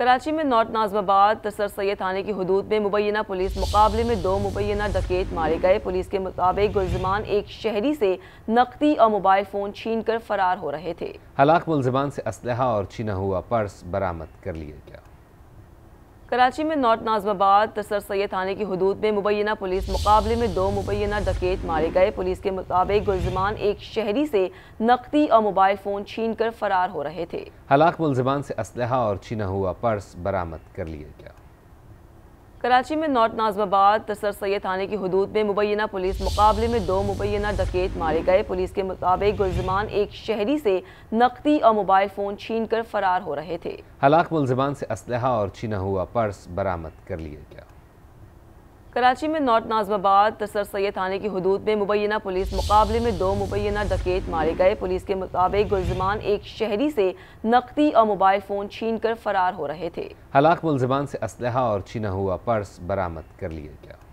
कराची में नॉर्थ नाजमाबाद तसर सैद थाने की हदूद में मुबैना पुलिस मुकाबले में दो मुबैना डकैत मारे गए पुलिस के मुताबिक गुलजमान एक शहरी से नकदी और मोबाइल फ़ोन छीन कर फरार हो रहे थे हलाक मुलजमान से असलहा और छीना हुआ पर्स बरामद कर लिया गया कराची में नॉर्थ नाजमाबाद तसर सैद थाने की हदूद में मुबैना पुलिस मुकाबले में दो मुबैना डकैत मारे गए पुलिस के मुताबिक गुलजमान एक शहरी से नकदी और मोबाइल फ़ोन छीन कर फरार हो रहे थे हलाक मुलजमान से इसलहा और छीना हुआ पर्स बरामद कर लिया गया कराची में नॉर्थ नाजमाबाद तसर सैद थाने की हदूद में मुबैना पुलिस मुकाबले में दो मुबैना डकैत मारे गए पुलिस के मुताबिक गुलजमान एक शहरी से नकदी और मोबाइल फ़ोन छीन कर फरार हो रहे थे हलाक मुलजमान से इसलहा और छीना हुआ पर्स बरामद कर लिया गया कराची में नॉर्थ नाजमाबाद तसर सैद थाने की हदूद में मुबैना पुलिस मुकाबले में दो मुबैना डकैत मारे गए पुलिस के मुताबिक गुलजमान एक शहरी से नकदी और मोबाइल फ़ोन छीन कर फरार हो रहे थे हलाक मुलजमान से असलहा और छीना हुआ पर्स बरामद कर लिया गया